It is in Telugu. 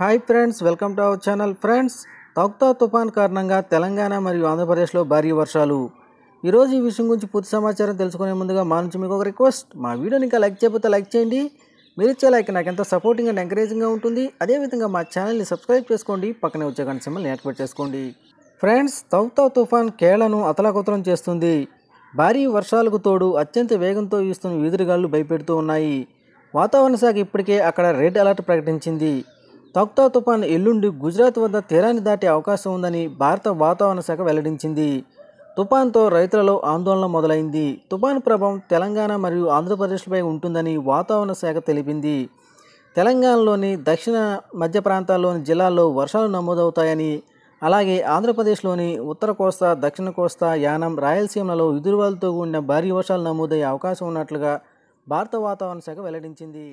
hi friends welcome to our channel friends Tauktae తుఫాన్ కారణంగా తెలంగాణ మరియు ఆంధ్రప్రదేశ్లో భారీ వర్షాలు ఈరోజు ఈ విషయం గురించి పూర్తి సమాచారం తెలుసుకునే ముందుగా మా నుంచి మీకు ఒక రిక్వెస్ట్ మా వీడియోని ఇంకా లైక్ చేయబోతే లైక్ చేయండి మీరు ఇచ్చే లైక్ నాకు ఎంత సపోర్టింగ్ అండ్ ఎంకరేజింగ్గా ఉంటుంది అదేవిధంగా మా ఛానల్ని సబ్స్క్రైబ్ చేసుకోండి పక్కనే వచ్చే కానీ సిమ్మల్ని యాక్టివేట్ చేసుకోండి ఫ్రెండ్స్ తౌక్తా తుఫాన్ కేరళను అతలాకుతలం చేస్తుంది భారీ వర్షాలకు తోడు అత్యంత వేగంతో వీస్తున్న వీధిరిగాళ్ళు భయపెడుతూ ఉన్నాయి వాతావరణ శాఖ ఇప్పటికే అక్కడ రెడ్ అలర్ట్ ప్రకటించింది తక్తా తుఫాన్ ఎల్లుండి గుజరాత్ వద్ద తీరాన్ని దాటే అవకాశం ఉందని భారత వాతావరణ శాఖ వెల్లడించింది తుపాన్తో రైతులలో ఆందోళన మొదలైంది తుఫాన్ ప్రభావం తెలంగాణ మరియు ఆంధ్రప్రదేశ్పై ఉంటుందని వాతావరణ శాఖ తెలిపింది తెలంగాణలోని దక్షిణ మధ్య ప్రాంతాల్లోని జిల్లాల్లో వర్షాలు నమోదవుతాయని అలాగే ఆంధ్రప్రదేశ్లోని ఉత్తర కోస్తా దక్షిణ కోస్తా యానం రాయలసీమలలో ఎదురువాలతో కూడిన భారీ వర్షాలు నమోదయ్యే అవకాశం ఉన్నట్లుగా భారత వాతావరణ శాఖ వెల్లడించింది